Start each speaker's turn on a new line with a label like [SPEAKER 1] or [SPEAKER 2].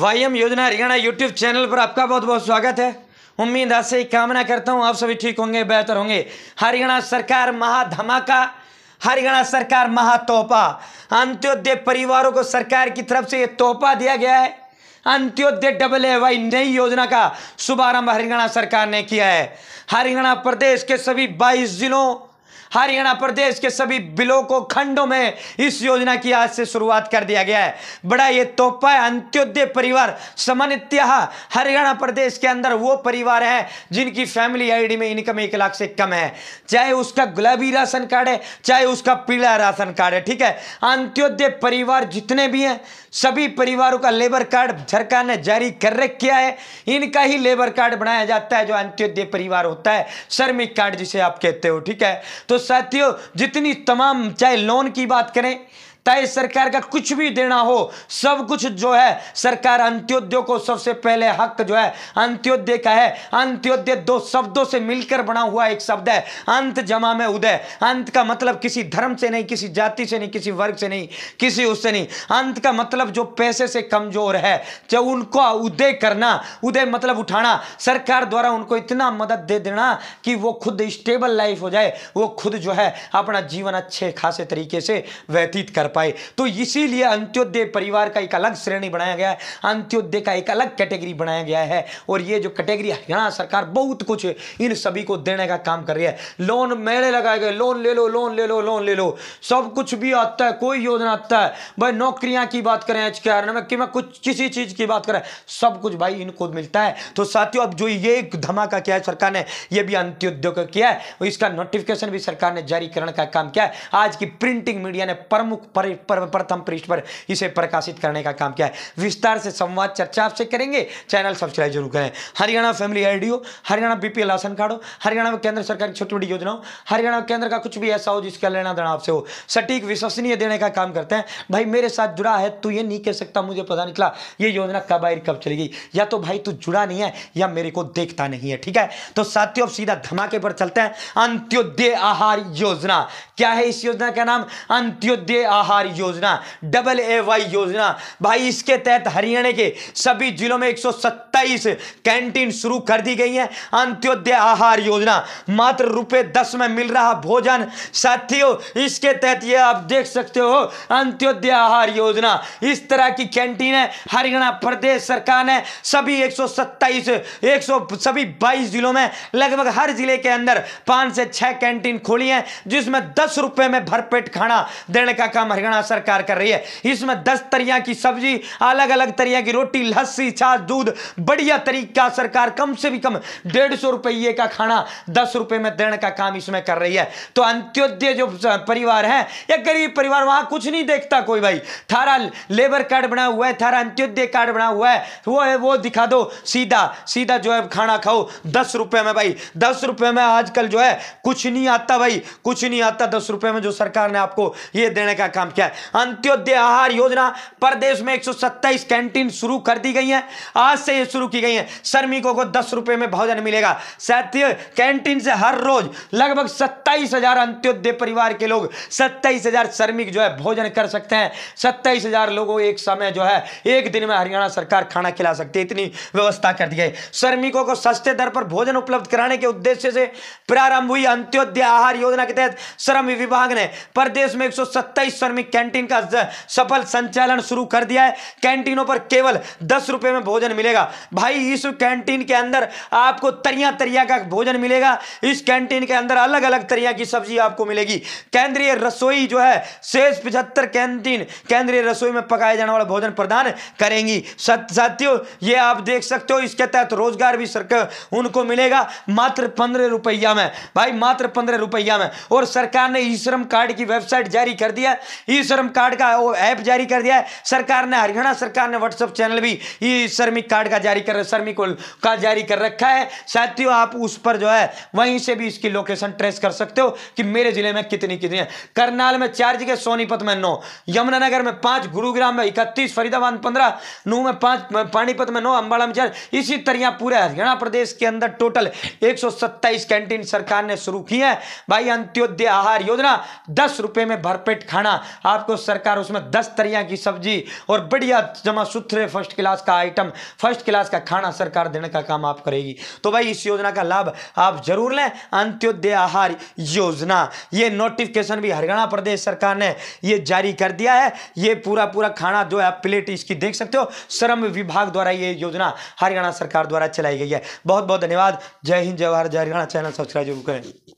[SPEAKER 1] वाईएम योजना Haryana YouTube channel पर आपका बहुत बहुत स्वागत है उम्मीद आज से कामना करता हूँ आप सभी ठीक होंगे बेहतर होंगे हरियाणा सरकार महाधमाका हरियाणा सरकार महातोहफा अंत्योदय परिवारों को सरकार की तरफ से ये तोहफा दिया गया है अंत्योदय डबल ए वाई नई योजना का शुभारंभ हरियाणा सरकार ने किया है हरियाणा प्रदेश के सभी बाईस जिलों हरियाणा प्रदेश के सभी बिलों को खंडों में इस योजना की आज से शुरुआत कर दिया गया है बड़ा ये तोहफा है अंत्योदय परिवार समन्वित्या हरियाणा प्रदेश के अंदर वो परिवार है जिनकी फैमिली आईडी में इनकम एक लाख से कम है चाहे उसका गुलाबी राशन कार्ड है चाहे उसका पीला राशन कार्ड है ठीक है अंत्योदय परिवार जितने भी हैं सभी परिवारों का लेबर कार्ड सरकार ने जारी कर रखा है इनका ही लेबर कार्ड बनाया जाता है जो अंत्योदय परिवार होता है श्रमिक कार्ड जिसे आप कहते हो ठीक है तो साथियों जितनी तमाम चाहे लोन की बात करें ताकि सरकार का कुछ भी देना हो सब कुछ जो है सरकार अंत्योदय को सबसे पहले हक जो है अंत्योदय का है अंत्योदय दो शब्दों से मिलकर बना हुआ एक शब्द है अंत जमा में उदय अंत का मतलब किसी धर्म से नहीं किसी जाति से नहीं किसी वर्ग से नहीं किसी उससे नहीं अंत का मतलब जो पैसे से कमजोर है जो उनको उदय करना उदय मतलब उठाना सरकार द्वारा उनको इतना मदद दे देना कि वो खुद स्टेबल लाइफ हो जाए वो खुद जो है अपना जीवन अच्छे खासे तरीके से व्यतीत कर पाए तो इसीलिए अंत्योदय परिवार का एक अलग श्रेणी बनाया गया है अंत्योदय का एक अलग कैटेगरी बनाया गया है और ये जो कैटेगरी हरियाणा सरकार बहुत कुछ इन सभी को देने का काम कर रही है लोन मेले लगाए गए लोन ले लो लोन ले लो लोन ले लो सब कुछ भी आता है कोई योजना आता है भाई नौकरियां की बात करें एच में कि मैं कुछ किसी चीज की बात करें सब कुछ भाई इनको मिलता है तो साथियों अब जो ये धमाका किया है सरकार ने ये भी अंत्योदय का किया है इसका नोटिफिकेशन भी सरकार ने जारी करने का काम किया है आज की प्रिंटिंग मीडिया ने प्रमुख पर पर, प्रथम पृष्ठ पर इसे प्रकाशित करने का काम किया है विस्तार से संवाद चर्चा आपसे करेंगे चैनल सब्सक्राइब जरूर करें हरियाणा फैमिली आईडियो हरियाणा बीपीएल राशन कार्ड हो हरियाणा में केंद्र सरकार की छोटी बड़ी योजनाओं हरियाणा केंद्र का कुछ भी ऐसा हो जिसका लेना देना आपसे हो सटीक विश्वसनीय देने का काम करते हैं भाई मेरे साथ जुड़ा है तू ये नहीं कह सकता मुझे पता निकला ये योजना कब आई कब चली गई या तो भाई तू जुड़ा नहीं है या मेरे को देखता नहीं है ठीक है तो साथियों सीधा धमाके पर चलते हैं अंत्योदय आहार योजना क्या है इस योजना का नाम अंत्योदय आहार व्यापार योजना डबल ए वाई योजना भाई इसके तहत हरियाणा के सभी जिलों में एक सत्ताईस कैंटीन शुरू कर दी गई है अंत्योदय आहार योजना मात्र रुपए दस में मिल रहा भोजन साथियों इसके तहत ये आप देख सकते हो अंत्योदय आहार योजना इस तरह की कैंटीन है हरियाणा प्रदेश सरकार ने सभी एक सौ सभी बाईस जिलों में लगभग हर जिले के अंदर पांच से छह कैंटीन खोली है जिसमें दस रुपए में भरपेट खाना देने का काम हरियाणा सरकार कर रही है इसमें दस तरिया की सब्जी अलग अलग तरिया की रोटी लस्सी छाछ दूध बढ़िया तरीका सरकार कम से भी कम डेढ़ सौ रुपये का खाना दस रुपये में देने का काम इसमें कर रही है तो अंत्योदय जो परिवार है या गरीब परिवार वहां कुछ नहीं देखता कोई भाई थारा लेबर कार्ड बना हुआ है थारा अंत्योदय कार्ड बना हुआ है वो है वो दिखा दो सीधा सीधा जो है खाना खाओ दस रुपये में भाई दस रुपये में आजकल जो है कुछ नहीं आता भाई कुछ नहीं आता दस रुपये में जो सरकार ने आपको ये देने का काम किया है अंत्योदय आहार योजना प्रदेश में एक कैंटीन शुरू कर दी गई है आज से ये शुरू की गई है श्रमिकों को दस रुपए में भोजन मिलेगा साथियों कैंटीन से हर रोज लगभग सत्ताईस हजार अंत्योदय परिवार के लोग सत्ताईस हजार श्रमिक जो है भोजन कर सकते हैं सत्ताईस हजार लोगों एक समय जो है एक दिन में हरियाणा सरकार खाना खिला सकती है इतनी व्यवस्था कर दी गई श्रमिकों को सस्ते दर पर भोजन उपलब्ध कराने के उद्देश्य से प्रारंभ हुई अंत्योदय आहार योजना के तहत श्रम विभाग ने प्रदेश में एक श्रमिक कैंटीन का सफल संचालन शुरू कर दिया है कैंटीनों पर केवल दस रुपए में भोजन मिलेगा भाई इस कैंटीन के अंदर आपको तरिया तरिया का भोजन मिलेगा इस कैंटीन के अंदर अलग अलग तरिया की सब्जी आपको मिलेगी केंद्रीय रसोई जो है शेष पिछहत्तर कैंटीन केंद्रीय रसोई में पकाया जाने वाला भोजन प्रदान करेंगी साथियों ये आप देख सकते हो इसके तहत रोजगार भी सरकार उनको मिलेगा मात्र पंद्रह रुपया में भाई मात्र पंद्रह रुपया में और सरकार ने ई श्रम कार्ड की वेबसाइट जारी कर दिया ई श्रम कार्ड का ऐप जारी कर दिया है सरकार ने हरियाणा सरकार ने व्हाट्सएप चैनल भी ई श्रमिक कार्ड का जारी जारी कर सर मी को का जारी कर रखा है साथियों आप उस पर जो है वहीं से भी इसकी लोकेशन ट्रेस कर सकते हो कि मेरे जिले में कितनी कितनी है करनाल में चार जगह सोनीपत में नौ यमुनानगर में पांच गुरुग्राम में इकतीस फरीदाबाद पंद्रह नू में पांच पानीपत में नौ अम्बाड़ा में चार इसी तरह पूरे हरियाणा प्रदेश के अंदर टोटल एक कैंटीन सरकार ने शुरू की है भाई अंत्योदय आहार योजना दस रुपए में भरपेट खाना आपको सरकार उसमें दस तरह की सब्जी और बढ़िया जमा सुथरे फर्स्ट क्लास का आइटम फर्स्ट क्लास ग्लास का खाना सरकार देने का काम आप करेगी तो भाई इस योजना का लाभ आप जरूर लें अंत्योदय आहार योजना ये नोटिफिकेशन भी हरियाणा प्रदेश सरकार ने ये जारी कर दिया है ये पूरा पूरा खाना जो है आप प्लेट इसकी देख सकते हो श्रम विभाग द्वारा ये योजना हरियाणा सरकार द्वारा चलाई गई है बहुत बहुत धन्यवाद जय हिंद जय भारत जय हरियाणा चैनल सब्सक्राइब जरूर करें